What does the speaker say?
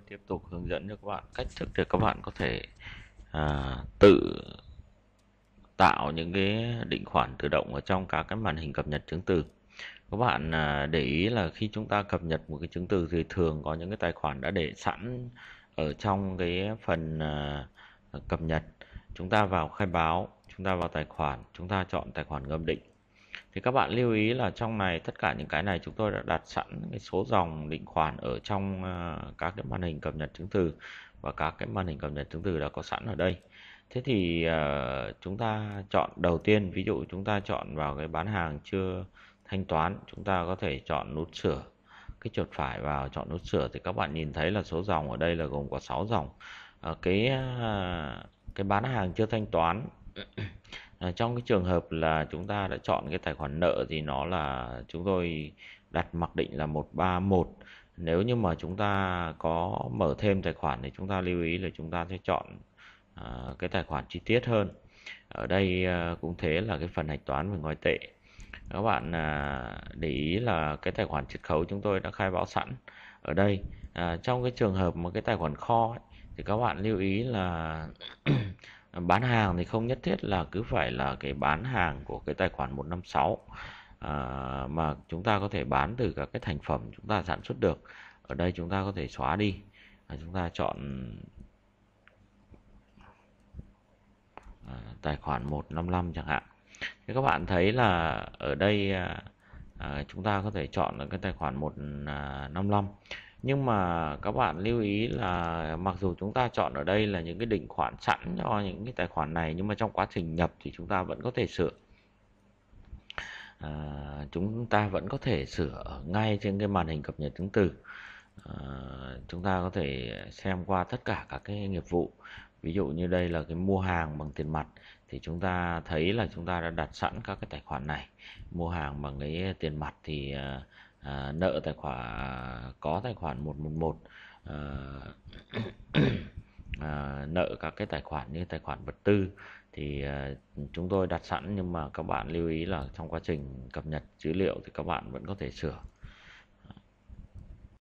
tôi tiếp tục hướng dẫn cho các bạn cách thức để các bạn có thể à, tự tạo những cái định khoản tự động ở trong các cái màn hình cập nhật chứng từ các bạn à, để ý là khi chúng ta cập nhật một cái chứng từ thì thường có những cái tài khoản đã để sẵn ở trong cái phần à, cập nhật chúng ta vào khai báo chúng ta vào tài khoản chúng ta chọn tài khoản ngâm định thì các bạn lưu ý là trong này tất cả những cái này chúng tôi đã đặt sẵn cái số dòng định khoản ở trong ờ, các cái màn hình cập nhật chứng từ và các cái màn hình cập nhật chứng từ đã có sẵn ở đây thế thì ờ, chúng ta chọn đầu tiên ví dụ chúng ta chọn vào cái bán hàng chưa thanh toán chúng ta có thể chọn nút sửa cái chuột phải vào chọn nút sửa thì các bạn nhìn thấy là số dòng ở đây là gồm có 6 dòng ờ, cái cái bán hàng chưa thanh toán Ờ, trong cái trường hợp là chúng ta đã chọn cái tài khoản nợ thì nó là chúng tôi đặt mặc định là 131 nếu như mà chúng ta có mở thêm tài khoản thì chúng ta lưu ý là chúng ta sẽ chọn ờ, cái tài khoản chi tiết hơn ở đây ờ, cũng thế là cái phần hạch toán về ngoại tệ các bạn để ý là cái tài khoản chiết khấu chúng tôi đã khai báo sẵn ở đây trong cái trường hợp mà cái tài khoản kho ấy, thì các bạn lưu ý là bán hàng thì không nhất thiết là cứ phải là cái bán hàng của cái tài khoản 156 à, mà chúng ta có thể bán từ các cái thành phẩm chúng ta sản xuất được ở đây chúng ta có thể xóa đi à, chúng ta chọn à, tài khoản 155 chẳng hạn thì các bạn thấy là ở đây à, à, chúng ta có thể chọn là cái tài khoản 155 à, nhưng mà các bạn lưu ý là mặc dù chúng ta chọn ở đây là những cái định khoản sẵn cho những cái tài khoản này nhưng mà trong quá trình nhập thì chúng ta vẫn có thể sửa à, chúng ta vẫn có thể sửa ngay trên cái màn hình cập nhật chứng từ à, chúng ta có thể xem qua tất cả các cái nghiệp vụ ví dụ như đây là cái mua hàng bằng tiền mặt thì chúng ta thấy là chúng ta đã đặt sẵn các cái tài khoản này mua hàng bằng cái tiền mặt thì à, à nợ tài khoản có tài khoản 111 à, à, nợ các cái tài khoản như tài khoản vật tư thì à, chúng tôi đặt sẵn nhưng mà các bạn lưu ý là trong quá trình cập nhật dữ liệu thì các bạn vẫn có thể sửa